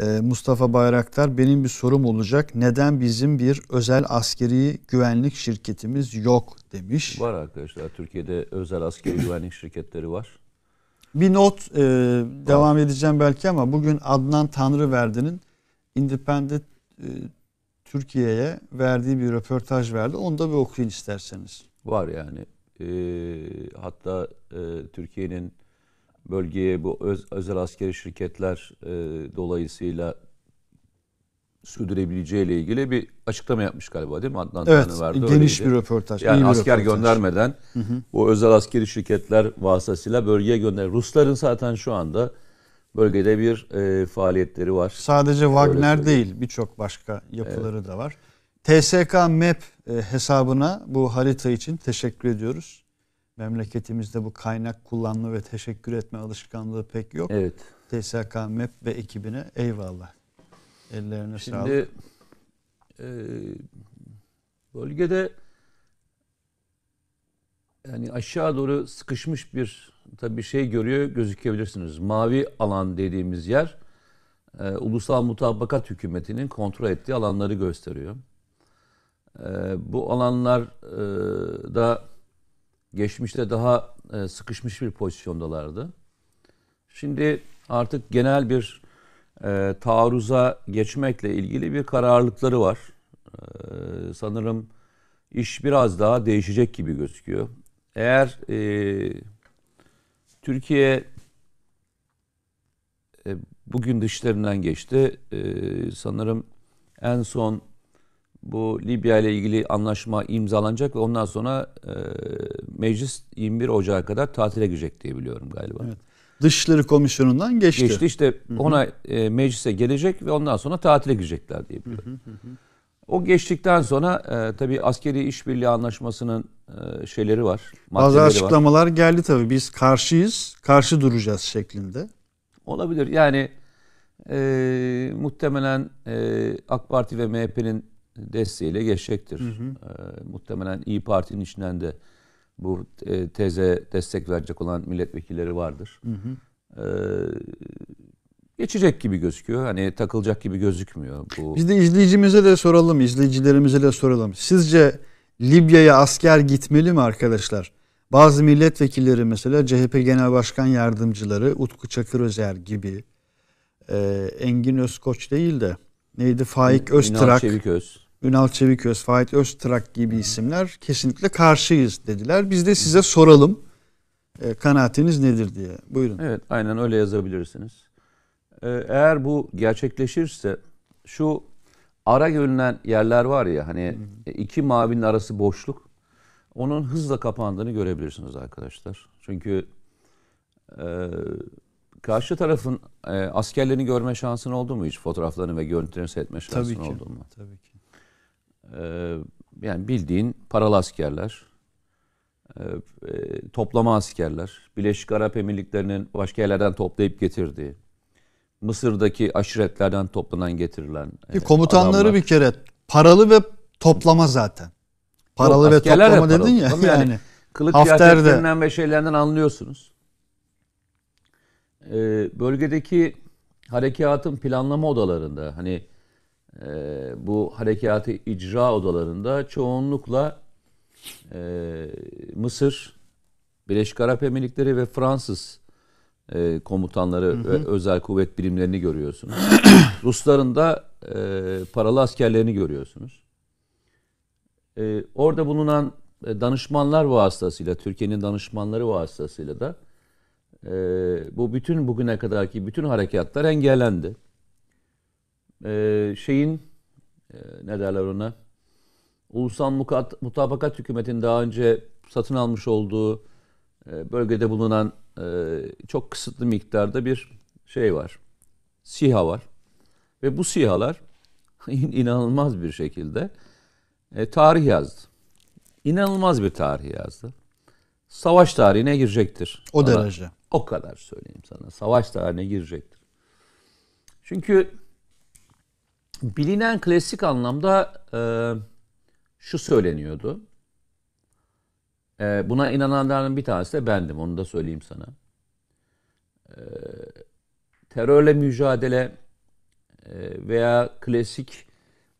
Ee, Mustafa Bayraktar benim bir sorum olacak. Neden bizim bir özel askeri güvenlik şirketimiz yok demiş. Var arkadaşlar Türkiye'de özel askeri güvenlik şirketleri var. Bir not e, devam edeceğim belki ama bugün Adnan Tanrıverdi'nin Independent e, Türkiye'ye verdiği bir röportaj verdi. Onu da bir okuyun isterseniz. Var yani. E, hatta e, Türkiye'nin bölgeye bu öz, özel askeri şirketler e, dolayısıyla sürdürebileceğiyle ilgili bir açıklama yapmış galiba değil mi Adnan evet, verdi. geniş öyleydi. bir röportaj. Yani bir asker röportaj. göndermeden hı hı. bu özel askeri şirketler vasıtasıyla bölgeye gönder. Rusların zaten şu anda bölgede bir e, faaliyetleri var. Sadece Wagner değil birçok başka yapıları evet. da var. TSK MEP e, hesabına bu harita için teşekkür ediyoruz memleketimizde bu kaynak kullanma ve teşekkür etme alışkanlığı pek yok. Evet. TSK, MEP ve ekibine eyvallah. Ellerine Şimdi, sağlık. Şimdi e, bölgede yani aşağı doğru sıkışmış bir tabii şey görüyor gözükebilirsiniz. Mavi alan dediğimiz yer e, ulusal mutabakat hükümetinin kontrol ettiği alanları gösteriyor. E, bu alanlar e, da geçmişte daha e, sıkışmış bir pozisyondalardı. Şimdi artık genel bir e, taarruza geçmekle ilgili bir kararlılıkları var. E, sanırım iş biraz daha değişecek gibi gözüküyor. Eğer e, Türkiye e, bugün dışlarından geçti. E, sanırım en son bu Libya ile ilgili anlaşma imzalanacak ve ondan sonra e, meclis 21 ocak'a kadar tatile girecek diye biliyorum galiba. Evet. Dışişleri Komisyonu'ndan geçti. Geçti işte Hı-hı. ona e, meclise gelecek ve ondan sonra tatile girecekler diye biliyorum. Hı-hı. O geçtikten sonra e, tabii askeri işbirliği anlaşmasının e, şeyleri var. Bazı açıklamalar var. geldi tabi biz karşıyız, karşı duracağız şeklinde. Olabilir yani e, muhtemelen e, AK Parti ve MHP'nin desteğiyle geçecektir. Hı hı. E, muhtemelen İyi Parti'nin içinden de bu e, teze destek verecek olan milletvekilleri vardır. Hı hı. E, geçecek gibi gözüküyor. Hani takılacak gibi gözükmüyor. Bu. Biz de izleyicimize de soralım, izleyicilerimize de soralım. Sizce Libya'ya asker gitmeli mi arkadaşlar? Bazı milletvekilleri mesela CHP Genel Başkan Yardımcıları Utku Çakır gibi e, Engin Özkoç değil de neydi Faik Öztrak. Ünal Çeviköz. Ünal Çeviköz, Fahit Öztrak gibi isimler kesinlikle karşıyız dediler. Biz de size soralım e, kanaatiniz nedir diye. Buyurun. Evet aynen öyle yazabilirsiniz. Ee, eğer bu gerçekleşirse şu ara görünen yerler var ya hani e, iki mavinin arası boşluk onun hızla kapandığını görebilirsiniz arkadaşlar. Çünkü e, karşı tarafın e, askerlerini görme şansın oldu mu hiç? Fotoğraflarını ve görüntülerini seyretme şansın Tabii ki. oldu mu? Tabii ki. Ee, yani bildiğin paralı askerler, ee, e, toplama askerler, Birleşik Arap Emirlikleri'nin başka yerlerden toplayıp getirdiği, Mısır'daki aşiretlerden toplanan getirilen Bir e, e, komutanları adamlar. bir kere paralı ve toplama zaten. Paralı Yok, ve toplama paralı. dedin ya. Toplama yani, yani kılık kıyafetlerinden ve şeylerden anlıyorsunuz. Ee, bölgedeki harekatın planlama odalarında hani e, bu harekatı icra odalarında çoğunlukla e, Mısır, Birleşik Arap Emirlikleri ve Fransız e, komutanları hı hı. ve özel kuvvet birimlerini görüyorsunuz. Rusların da e, paralı askerlerini görüyorsunuz. E, orada bulunan e, danışmanlar vasıtasıyla, Türkiye'nin danışmanları vasıtasıyla da e, bu bütün bugüne kadarki bütün harekatlar engellendi e, şeyin e, ne derler ona ulusal mukat, mutabakat hükümetinin daha önce satın almış olduğu e, bölgede bulunan e, çok kısıtlı miktarda bir şey var. SİHA var. Ve bu SİHA'lar inanılmaz bir şekilde e, tarih yazdı. İnanılmaz bir tarih yazdı. Savaş tarihine girecektir. O derece. o kadar söyleyeyim sana. Savaş tarihine girecektir. Çünkü bilinen klasik anlamda e, şu söyleniyordu. E, buna inananların bir tanesi de bendim. Onu da söyleyeyim sana. E, terörle mücadele e, veya klasik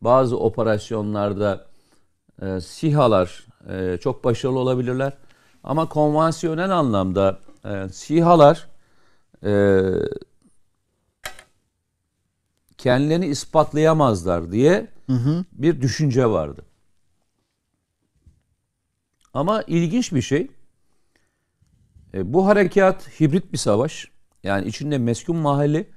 bazı operasyonlarda e, SİHA'lar e, çok başarılı olabilirler. Ama konvansiyonel anlamda e, SİHA'lar e, kendilerini ispatlayamazlar diye hı hı. bir düşünce vardı. Ama ilginç bir şey. E, bu harekat hibrit bir savaş. Yani içinde meskun mahalli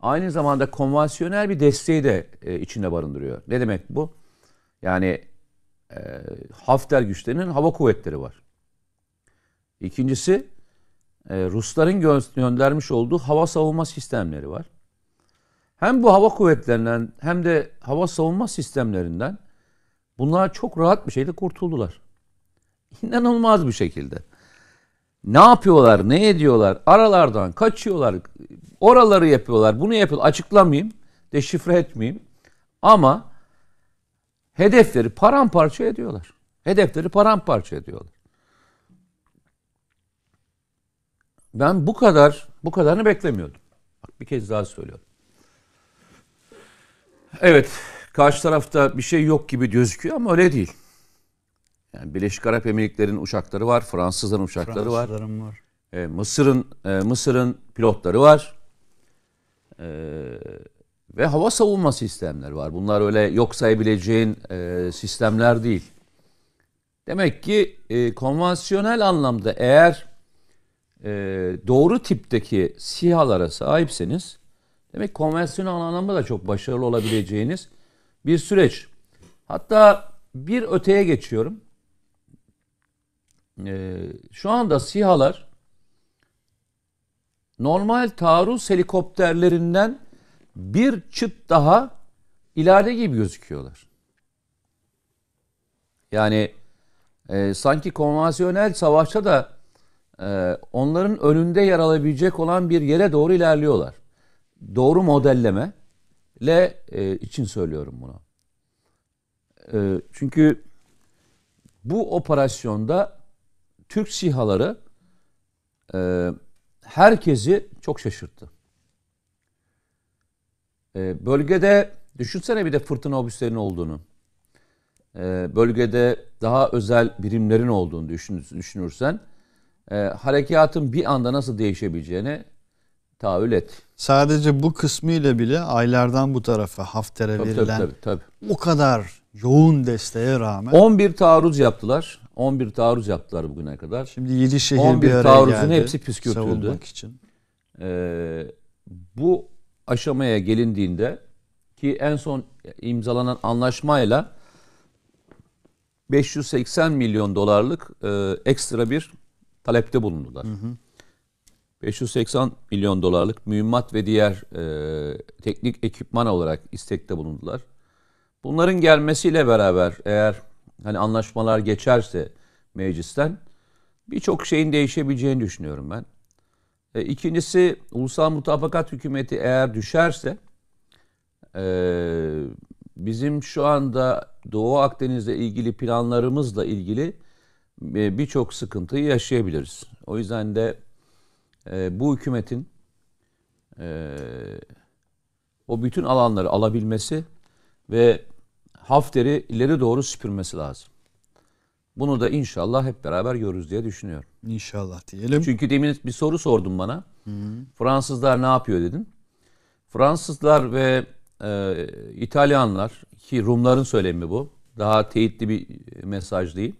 aynı zamanda konvansiyonel bir desteği de e, içinde barındırıyor. Ne demek bu? Yani e, Hafter güçlerinin hava kuvvetleri var. İkincisi e, Rusların göndermiş olduğu hava savunma sistemleri var hem bu hava kuvvetlerinden hem de hava savunma sistemlerinden bunlar çok rahat bir şekilde kurtuldular. İnanılmaz bir şekilde. Ne yapıyorlar, ne ediyorlar? Aralardan kaçıyorlar. Oraları yapıyorlar, bunu yapıyorlar. Açıklamayayım, deşifre etmeyeyim. Ama hedefleri paramparça ediyorlar. Hedefleri paramparça ediyorlar. Ben bu kadar, bu kadarını beklemiyordum. Bak bir kez daha söylüyorum. Evet, karşı tarafta bir şey yok gibi gözüküyor ama öyle değil. Yani Birleşik Arap Emirlikleri'nin uçakları var, Fransızların uçakları var. var. E, Mısır'ın e, Mısır'ın pilotları var. E, ve hava savunma sistemleri var. Bunlar öyle yok sayabileceğin e, sistemler değil. Demek ki e, konvansiyonel anlamda eğer e, doğru tipteki sihalara sahipseniz Demek konvansiyonel anlamda da çok başarılı olabileceğiniz bir süreç. Hatta bir öteye geçiyorum. Ee, şu anda SİHA'lar normal taarruz helikopterlerinden bir çıt daha ileride gibi gözüküyorlar. Yani e, sanki konvansiyonel savaşta da e, onların önünde yer alabilecek olan bir yere doğru ilerliyorlar doğru modelleme le e, için söylüyorum bunu. E, çünkü bu operasyonda Türk sihaları e, herkesi çok şaşırttı. E, bölgede düşünsene bir de fırtına obüslerinin olduğunu. E, bölgede daha özel birimlerin olduğunu düşün, düşünürsen e, harekatın bir anda nasıl değişebileceğini tahayyül et. Sadece bu kısmı ile bile aylardan bu tarafa Hafter'e tabii, verilen tabii, tabii, tabii. o kadar yoğun desteğe rağmen 11 taarruz yaptılar. 11 taarruz yaptılar bugüne kadar. Şimdi 7 şehir 11 bir araya taarruzun geldi, hepsi püskürtüldü. Savunmak için. Ee, bu aşamaya gelindiğinde ki en son imzalanan anlaşmayla 580 milyon dolarlık e, ekstra bir talepte bulundular. Hı hı. 580 milyon dolarlık mühimmat ve diğer e, teknik ekipman olarak istekte bulundular. Bunların gelmesiyle beraber eğer hani anlaşmalar geçerse meclisten birçok şeyin değişebileceğini düşünüyorum ben. E, ikincisi ulusal mutabakat hükümeti eğer düşerse e, bizim şu anda Doğu Akdeniz'le ilgili planlarımızla ilgili e, birçok sıkıntıyı yaşayabiliriz. O yüzden de e, bu hükümetin e, o bütün alanları alabilmesi ve Hafter'i ileri doğru süpürmesi lazım. Bunu da inşallah hep beraber görürüz diye düşünüyorum. İnşallah diyelim. Çünkü demin bir soru sordun bana. Hı. Fransızlar ne yapıyor dedin. Fransızlar ve e, İtalyanlar ki Rumların söylemi bu. Daha teyitli bir mesaj değil.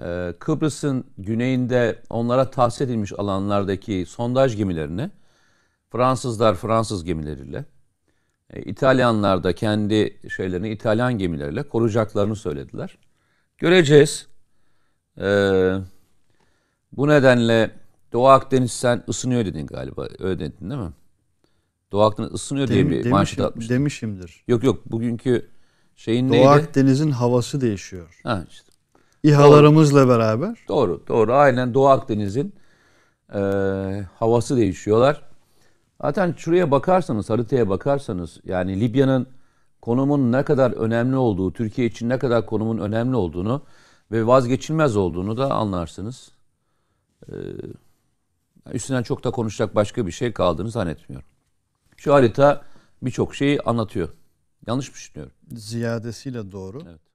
Ee, Kıbrıs'ın güneyinde onlara tahsis edilmiş alanlardaki sondaj gemilerini Fransızlar Fransız gemileriyle, e, İtalyanlar da kendi şeylerini İtalyan gemileriyle koruyacaklarını söylediler. Göreceğiz. Ee, bu nedenle Doğu Akdeniz sen ısınıyor dedin galiba. Öyle dedin değil mi? Doğu Akdeniz ısınıyor Dem, diye bir demişim, manşet atmıştın. Demişimdir. Yok yok bugünkü şeyin Doğu neydi? Doğu Akdeniz'in havası değişiyor. Ha işte. İHA'larımızla doğru. beraber. Doğru, doğru. Aynen Doğu Akdeniz'in e, havası değişiyorlar. Zaten şuraya bakarsanız, haritaya bakarsanız yani Libya'nın konumun ne kadar önemli olduğu, Türkiye için ne kadar konumun önemli olduğunu ve vazgeçilmez olduğunu da anlarsınız. Ee, üstünden çok da konuşacak başka bir şey kaldığını zannetmiyorum. Şu harita birçok şeyi anlatıyor. Yanlış mı düşünüyorum? Ziyadesiyle doğru. Evet.